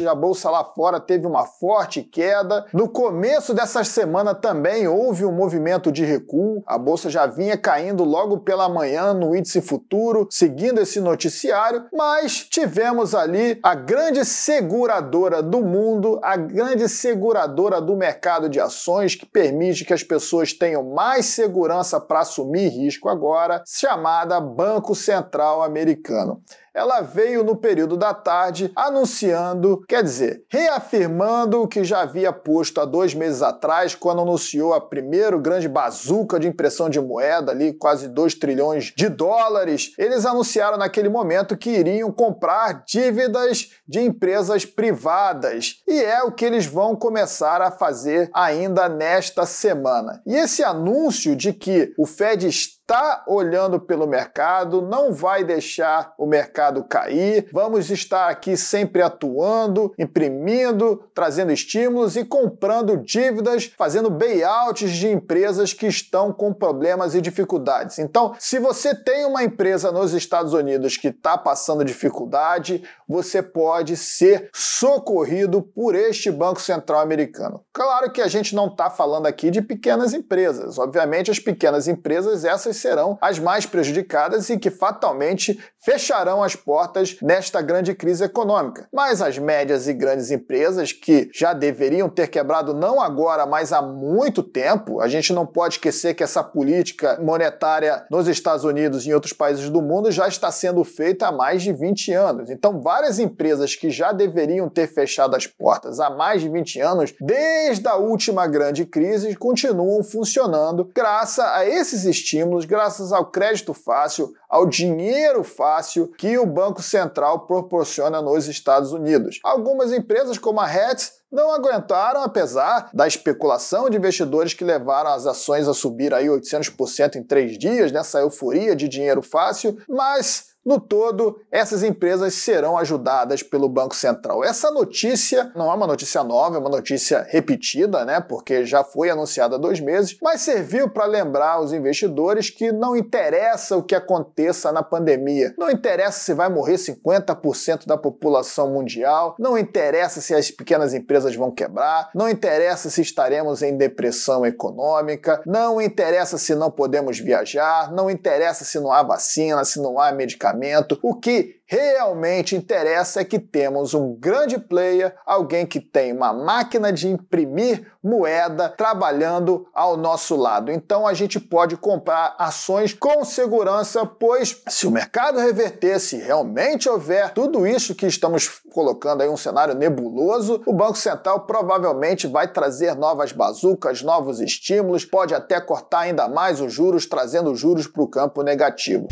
baixos, a bolsa lá fora teve uma forte queda. No começo dessa semana também houve um movimento de recuo, a bolsa já vinha caindo logo pela manhã no índice futuro, seguindo esse noticiário, mas tivemos ali a grande seguradora do mundo, a grande seguradora do mercado de ações que permite que as pessoas tenham mais segurança para assumir risco agora, chamada Banco Central Americano ela veio no período da tarde anunciando, quer dizer, reafirmando o que já havia posto há dois meses atrás, quando anunciou a primeiro grande bazuca de impressão de moeda ali, quase 2 trilhões de dólares. Eles anunciaram naquele momento que iriam comprar dívidas de empresas privadas. E é o que eles vão começar a fazer ainda nesta semana. E esse anúncio de que o Fed está está olhando pelo mercado, não vai deixar o mercado cair. Vamos estar aqui sempre atuando, imprimindo, trazendo estímulos e comprando dívidas, fazendo bailouts de empresas que estão com problemas e dificuldades. Então, se você tem uma empresa nos Estados Unidos que está passando dificuldade, você pode ser socorrido por este Banco Central americano. Claro que a gente não está falando aqui de pequenas empresas. Obviamente, as pequenas empresas, essas serão as mais prejudicadas e que fatalmente fecharão as portas nesta grande crise econômica. Mas as médias e grandes empresas que já deveriam ter quebrado não agora, mas há muito tempo, a gente não pode esquecer que essa política monetária nos Estados Unidos e em outros países do mundo já está sendo feita há mais de 20 anos. Então, várias empresas que já deveriam ter fechado as portas há mais de 20 anos, desde a última grande crise, continuam funcionando graças a esses estímulos graças ao crédito fácil, ao dinheiro fácil que o Banco Central proporciona nos Estados Unidos. Algumas empresas, como a Hertz, não aguentaram, apesar da especulação de investidores que levaram as ações a subir aí 800% em três dias, nessa né? euforia de dinheiro fácil, mas no todo, essas empresas serão ajudadas pelo Banco Central. Essa notícia não é uma notícia nova, é uma notícia repetida, né? Porque já foi anunciada há dois meses, mas serviu para lembrar os investidores que não interessa o que acontece aconteça na pandemia. Não interessa se vai morrer 50% da população mundial, não interessa se as pequenas empresas vão quebrar, não interessa se estaremos em depressão econômica, não interessa se não podemos viajar, não interessa se não há vacina, se não há medicamento. O que realmente interessa é que temos um grande player, alguém que tem uma máquina de imprimir moeda trabalhando ao nosso lado. Então a gente pode comprar ações com segurança, por depois, se o mercado reverter, se realmente houver tudo isso que estamos colocando aí um cenário nebuloso, o Banco Central provavelmente vai trazer novas bazucas, novos estímulos, pode até cortar ainda mais os juros, trazendo juros para o campo negativo.